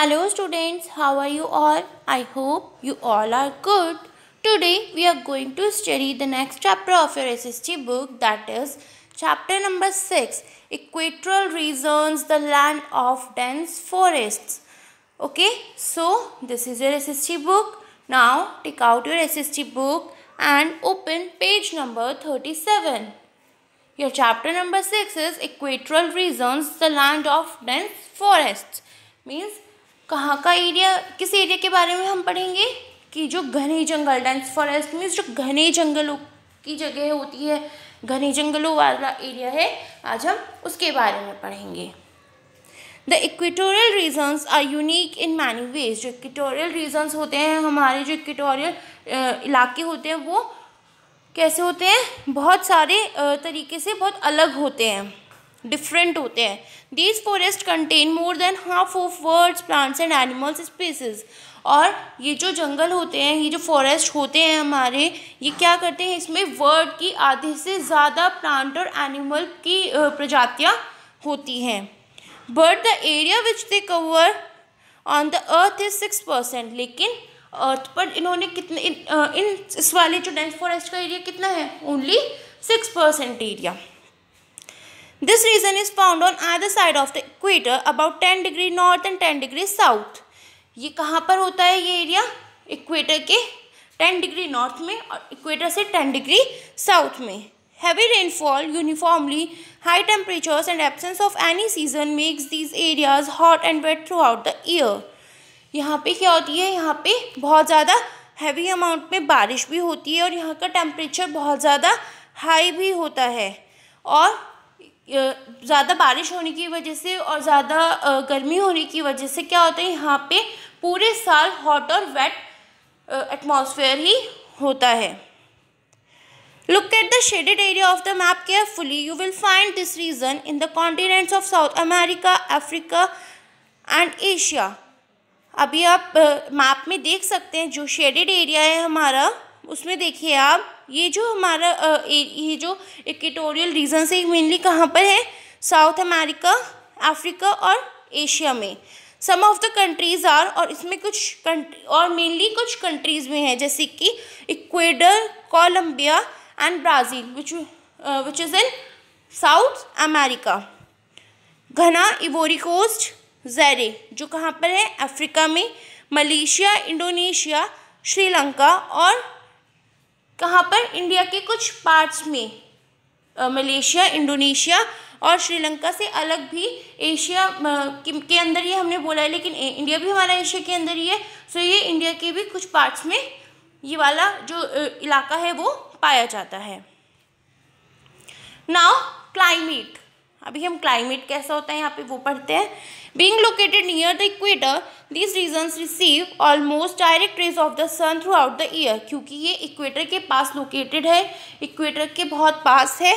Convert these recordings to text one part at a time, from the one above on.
Hello students, how are you all? I hope you all are good. Today we are going to study the next chapter of your SST book that is chapter number 6 Equatorial Regions the Land of Dense Forests. Okay, so this is your SST book. Now take out your SST book and open page number 37. Your chapter number 6 is Equatorial Regions the Land of Dense Forests means कहाँ का area किस area के बारे में हम पढ़ेंगे कि जो घने जंगल डेंस फॉरेस्ट मीन्स जो घने जंगलों की जगह होती है घने जंगलों वाला एरिया है आज हम उसके बारे में पढ़ेंगे the equatorial regions are unique in many ways जो इक्वेटोरियल रीजन्स होते हैं हमारे जो इक्वेटोरियल इलाके होते हैं वो कैसे होते हैं बहुत सारे तरीके से बहुत अलग होते हैं डिफरेंट होते हैं these forest contain more than half of world's plants and animals species और ये जो जंगल होते हैं ये जो फॉरेस्ट होते हैं हमारे ये क्या करते हैं इसमें वर्ड की आधे से ज़्यादा प्लांट और एनिमल की प्रजातियाँ होती हैं but the area which they cover on the earth is six percent लेकिन अर्थ पर इन्होंने कितने इन, इन इस वाले जो डेंस फॉरेस्ट का एरिया कितना है only six percent area This region is found on either side of the equator about ten degree north and ten degree south. ये कहाँ पर होता है ये एरिया इक्वेटर के टेन डिग्री नॉर्थ में और इक्वेटर से टेन डिग्री साउथ में heavy rainfall uniformly high temperatures and absence of any season makes these areas hot and wet throughout the year यहाँ पे क्या होती है यहाँ पे बहुत ज़्यादा हैवी अमाउंट में बारिश भी होती है और यहाँ का टेम्परेचर बहुत ज़्यादा हाई भी होता है और ज़्यादा बारिश होने की वजह से और ज़्यादा गर्मी होने की वजह से क्या होता है यहाँ पे पूरे साल हॉट और वेट एटमॉस्फेयर ही होता है look at the shaded area of the map carefully you will find this region in the continents of South America Africa and Asia अभी आप मैप में देख सकते हैं जो शेडेड एरिया है हमारा उसमें देखिए आप ये जो हमारा ये जो इक्वेटोरियल रीजन से मेनली कहाँ पर है साउथ अमेरिका अफ्रीका और एशिया में some of the countries are और इसमें कुछ कंट्री और मेनली कुछ कंट्रीज़ में हैं जैसे कि Ecuador Colombia and Brazil which which is in South America Ghana Ivory Coast Zaire जो कहाँ पर है अफ्रीका में मलेशिया इंडोनेशिया श्रीलंका और कहाँ पर इंडिया के कुछ पार्ट्स में मलेशिया इंडोनेशिया और श्रीलंका से अलग भी एशिया के अंदर ये हमने बोला है लेकिन इंडिया भी हमारा एशिया के अंदर ही है सो ये इंडिया के भी कुछ पार्ट्स में ये वाला जो इलाका है वो पाया जाता है नाउ क्लाइमेट अभी हम क्लाइमेट कैसा होता है यहाँ पे वो पढ़ते हैं being located near the equator this region receive almost direct rays of the sun throughout the year क्योंकि ये इक्वेटर के पास लोकेटेड है इक्वेटर के बहुत पास है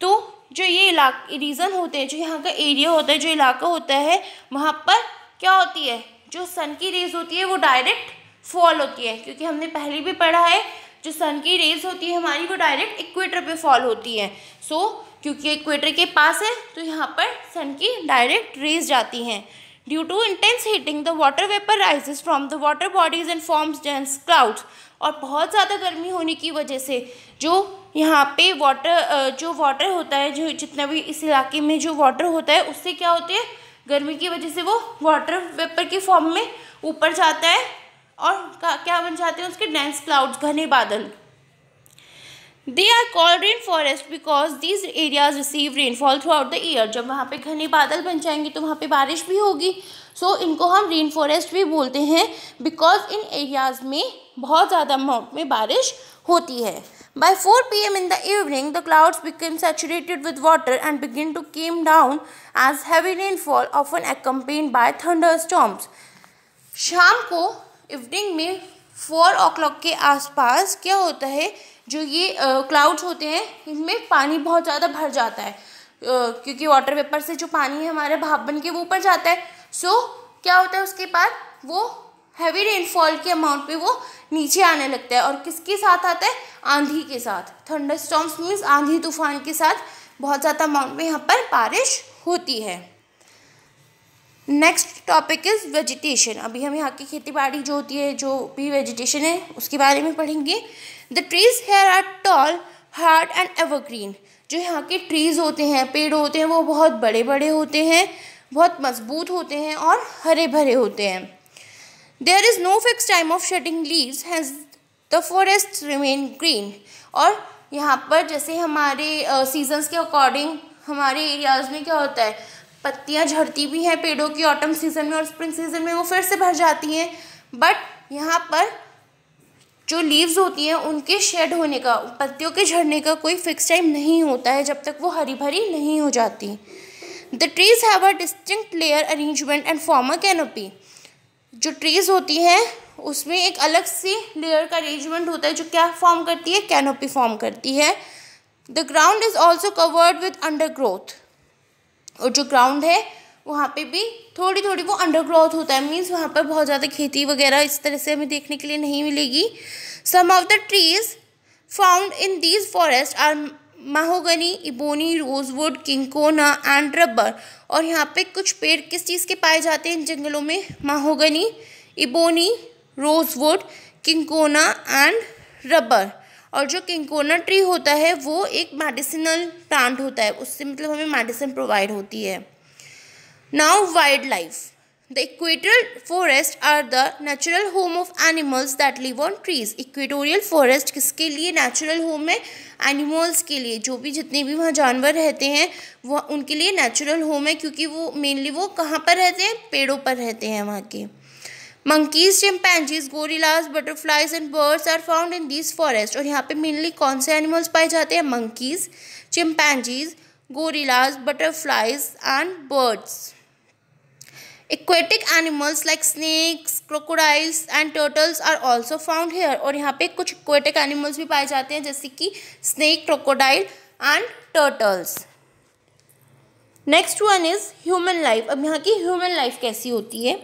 तो जो ये इलाके रीज़न होते हैं जो यहाँ का एरिया होता है जो इलाका होता है वहाँ पर क्या होती है जो सन की रेज होती है वो डायरेक्ट फॉल होती है क्योंकि हमने पहले भी पढ़ा है जो सन की रेज होती है हमारी वो डायरेक्ट इक्वेटर पे फॉल होती है सो so, क्योंकि इक्वेटर के पास है तो यहाँ पर सन की डायरेक्ट रेज जाती हैं due to intense heating the water vapour rises from the water bodies and forms dense clouds और बहुत ज़्यादा गर्मी होने की वजह से जो यहाँ पे वाटर जो वाटर होता है जो जितना भी इस इलाके में जो वाटर होता है उससे क्या होते हैं गर्मी की वजह से वो वाटर वेपर के फॉर्म में ऊपर जाता है और क्या बन जाते हैं उसके डेंस क्लाउड्स घने बादल they are call rain forest because this areas receive rainfall throughout the year जब वहाँ पर घने बादल बन जाएंगे तो वहाँ पर बारिश भी होगी सो so, इनको हम रेन फॉरेस्ट भी बोलते हैं बिकॉज इन एरियाज में बहुत ज़्यादा अमाउंट में बारिश होती है by four p m in the evening the clouds become saturated with water and begin to came down as heavy rainfall often accompanied by thunderstorms शाम को इवनिंग में फोर ओ क्लॉक के आसपास क्या होता है जो ये क्लाउड्स होते हैं इनमें पानी बहुत ज़्यादा भर जाता है क्योंकि वाटर पेपर से जो पानी है हमारे भाप बन के वो ऊपर जाता है सो so, क्या होता है उसके बाद वो हैवी रेनफॉल के अमाउंट पे वो नीचे आने लगता है और किसके साथ आता है आंधी के साथ थंडर स्टॉम्स मीन्स आंधी तूफान के साथ बहुत ज़्यादा अमाउंट में यहाँ पर बारिश होती है नेक्स्ट टॉपिक इज़ वेजिटेशन अभी हम यहाँ की खेती बाड़ी जो होती है जो भी वेजिटेशन है उसके बारे में पढ़ेंगे the trees here are tall hard and evergreen जो यहाँ के ट्रीज़ होते हैं पेड़ होते हैं वो बहुत बड़े बड़े होते हैं बहुत मजबूत होते हैं और हरे भरे होते हैं there is no fix time of shedding leaves has the forest remain green और यहाँ पर जैसे हमारे सीजन्स के अकॉर्डिंग हमारे एरियाज़ में क्या होता है पत्तियाँ झड़ती भी हैं पेड़ों की ऑटम सीज़न में और स्प्रिंग सीज़न में वो फिर से भर जाती हैं बट यहाँ पर जो लीव्स होती हैं उनके शेड होने का पत्तियों के झड़ने का कोई फिक्स टाइम नहीं होता है जब तक वो हरी भरी नहीं हो जाती the trees have a distinct layer arrangement and form a canopy जो ट्रीज़ होती हैं उसमें एक अलग सी लेयर का अरेंजमेंट होता है जो क्या फॉर्म करती है कैनोपी फॉर्म करती है the ground is also covered with growth और जो ग्राउंड है वहाँ पे भी थोड़ी थोड़ी वो अंडरग्रोथ होता है मीन्स वहाँ पर बहुत ज़्यादा खेती वगैरह इस तरह से हमें देखने के लिए नहीं मिलेगी some of the trees found in these forest are mahogany ebony rosewood cinchona and rubber और यहाँ पे कुछ पेड़ किस चीज़ के पाए जाते हैं इन जंगलों में mahogany ebony rosewood cinchona and rubber और जो किंकोना ट्री होता है वो एक मेडिसिनल प्लांट होता है उससे मतलब हमें मेडिसिन प्रोवाइड होती है now wildlife the equatorial forest are the natural home of animals that live on trees equatorial forest किसके लिए नेचुरल होम है एनिमल्स के लिए जो भी जितने भी वहाँ जानवर रहते हैं वह उनके लिए नेचुरल होम है क्योंकि वो मेनली वो कहाँ पर रहते हैं पेड़ों पर रहते हैं वहाँ के monkeys chimpanzees gorillas butterflies and birds are found in this forest और यहाँ पे मेनली कौन से एनिमल्स पाए जाते हैं monkeys chimpanzees gorillas butterflies and birds aquatic animals like snakes crocodiles and turtles are also found here और यहाँ पे कुछ इक्वेटिक एनिमल्स भी पाए जाते हैं जैसे कि snake crocodile and turtles next one is human life अब यहाँ की ह्यूमन लाइफ कैसी होती है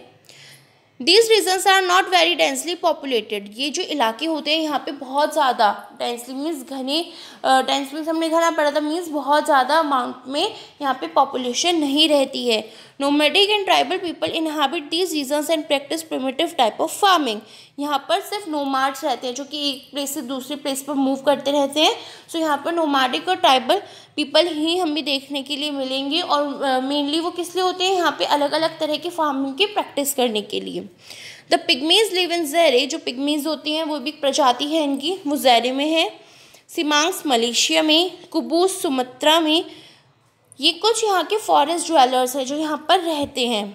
these regions are not very densely populated ये जो इलाके होते हैं यहाँ पे बहुत ज़्यादा डेंसली मीन्स घने डेंस मीन्स हमने घना पड़ा था मीन्स बहुत ज़्यादा अमाउंट में यहाँ पे पॉपुलेशन नहीं रहती है nomadic and tribal people inhabit these regions and practice primitive type of farming यहाँ पर सिर्फ नोमार्ड्स रहते हैं जो कि एक प्लेस से दूसरे प्लेस पर मूव करते रहते हैं सो so, यहाँ पर नोमाडिक और ट्राइबल पीपल ही हमें देखने के लिए मिलेंगे और मेनली uh, वो किस लिए होते हैं यहाँ पे अलग अलग तरह के फार्मिंग की प्रैक्टिस करने के लिए द पिगमीज लिव इन जैरे जो पिगमीज होती हैं वो भी प्रजाति है इनकी वो जैरे में है सीमांस मलेशिया में कुबूस सुमत्रा में ये कुछ यहाँ के फॉरेस्ट ज्वेलर्स हैं जो यहाँ पर रहते हैं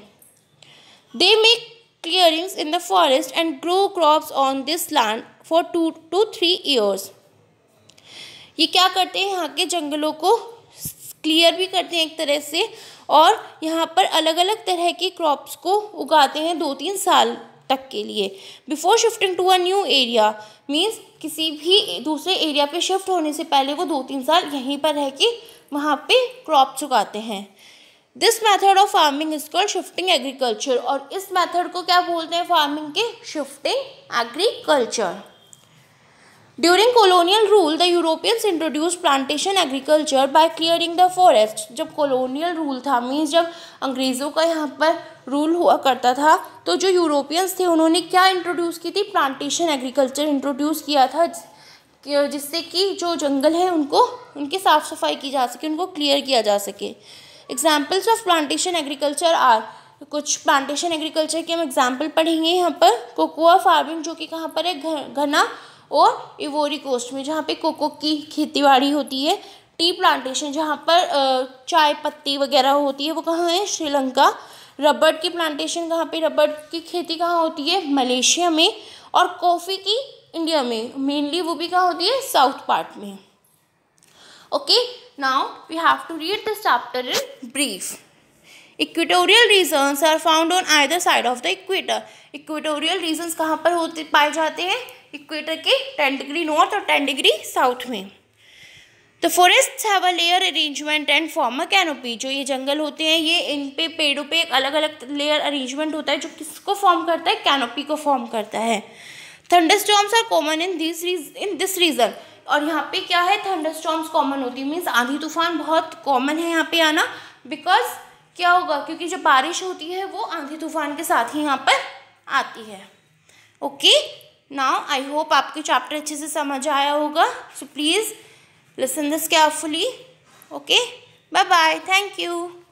they make clearings in the forest and grow crops on this land for two to three years. ये क्या करते हैं यहाँ के जंगलों को क्लियर भी करते हैं एक तरह से और यहाँ पर अलग अलग तरह की क्रॉप्स को उगाते हैं दो तीन साल तक के लिए before shifting to a new area means किसी भी दूसरे एरिया पे शिफ्ट होने से पहले वो दो तीन साल यहीं पर रह के वहाँ पे क्रॉप्स उगाते हैं this method of farming is called shifting agriculture और इस मैथड को क्या बोलते हैं फार्मिंग के shifting agriculture during colonial rule the Europeans introduce plantation agriculture by clearing the forest जब कोलोनियल रूल था मीन्स जब अंग्रेज़ों का यहाँ पर रूल हुआ करता था तो जो यूरोपियंस थे उन्होंने क्या इंट्रोड्यूस की थी प्लांटेशन एग्रीकल्चर इंट्रोड्यूस किया था जिससे कि जो जंगल है उनको उनकी साफ़ सफाई की जा सके उनको क्लियर किया जा सके examples of plantation agriculture are कुछ प्लांटेशन एग्रीकल्चर के हम एग्जाम्पल पढ़ेंगे यहाँ पर कोकोआ फार्मिंग जो कि कहाँ पर है घना और इवोरी कोस्ट में जहाँ पे कोको की खेतीबाड़ी होती है टी प्लांटेशन जहाँ पर चाय पत्ती वगैरह होती है वो कहाँ है श्रीलंका रबड़ की प्लांटेशन कहाँ पे रबड़ की खेती कहाँ होती है मलेशिया में और कॉफ़ी की इंडिया में मेनली वो भी कहाँ होती है साउथ पार्ट में okay now we have to read this chapter in brief equatorial regions are found on either side of the equator equatorial regions कहाँ पर होते पाए जाते हैं इक्वेटर के टेन डिग्री नॉर्थ और टेन डिग्री साउथ में तो forest have a layer arrangement and form a canopy जो ये जंगल होते हैं ये इन पे पेड़ों पे एक अलग अलग लेयर अरेंजमेंट होता है जो किसको फॉर्म करता है कैनोपी को फॉर्म करता है thunderstorms are common in this in this region और यहाँ पे क्या है स्टॉम्स कॉमन होती है मीन्स आंधी तूफान बहुत कॉमन है यहाँ पे आना बिकॉज क्या होगा क्योंकि जो बारिश होती है वो आंधी तूफान के साथ ही यहाँ पर आती है ओके नाउ आई होप आपके चैप्टर अच्छे से समझ आया होगा so please listen this carefully okay bye bye thank you